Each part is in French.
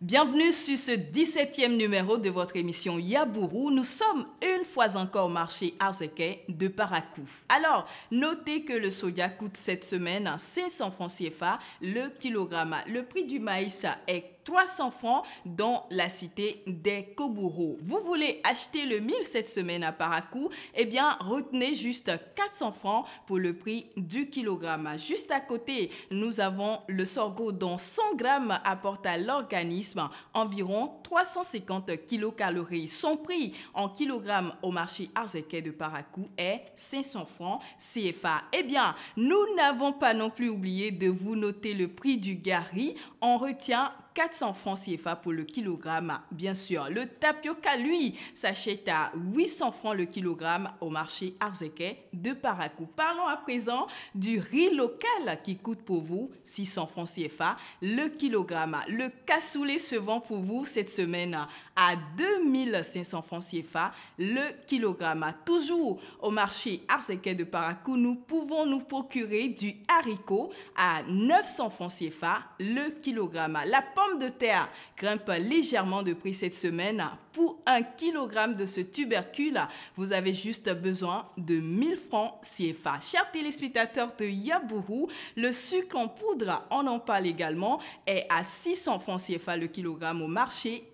Bienvenue sur ce 17e numéro de votre émission Yabourou. Nous sommes une fois encore marché Arzeke de Paracou. Alors, notez que le soja coûte cette semaine 500 francs CFA le kilogramme. Le prix du maïs est 300 francs dans la cité des Koburo. Vous voulez acheter le 1000 cette semaine à Parakou Eh bien, retenez juste 400 francs pour le prix du kilogramme. Juste à côté, nous avons le sorgho dont 100 grammes apporte à l'organisme environ 350 kilocalories. Son prix en kilogramme au marché Arzéquet de Parakou est 500 francs CFA. Eh bien, nous n'avons pas non plus oublié de vous noter le prix du gari. On retient 400 francs CFA pour le kilogramme, bien sûr. Le tapioca, lui, s'achète à 800 francs le kilogramme au marché Arzeke de Parakou. Parlons à présent du riz local qui coûte pour vous 600 francs CFA le kilogramme. Le cassoulet se vend pour vous cette semaine à 2500 francs CFA le kilogramme. Toujours au marché Arzeke de Parakou, nous pouvons nous procurer du haricot à 900 francs CFA le kilogramme. La de terre grimpe légèrement de prix cette semaine. Pour un kilogramme de ce tubercule, vous avez juste besoin de 1000 francs CFA. Chers téléspectateurs de Yabourou, le sucre en poudre, on en parle également, est à 600 francs CFA le kilogramme au marché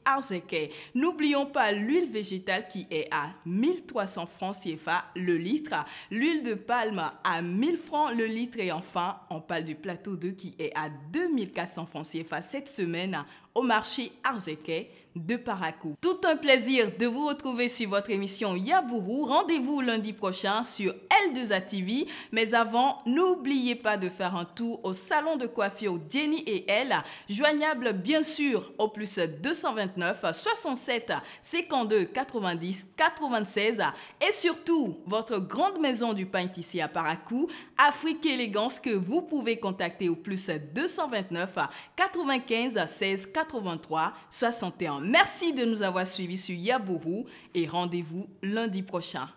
N'oublions pas l'huile végétale qui est à 1300 francs CFA le litre, l'huile de palme à 1000 francs le litre et enfin, on parle du plateau 2 qui est à 2400 francs CFA cette semaine au marché Arzeke de Parakou. Tout un plaisir de vous retrouver sur votre émission Yabourou. Rendez-vous lundi prochain sur L2A TV. Mais avant, n'oubliez pas de faire un tour au salon de coiffure Jenny et elle, joignable bien sûr au plus 229 67 52 90 96 et surtout votre grande maison du ici à Parakou, Afrique Élégance que vous pouvez contacter au plus 229 95 16 83 61. Merci de nous avoir suivis sur Yabouhou et rendez-vous lundi prochain.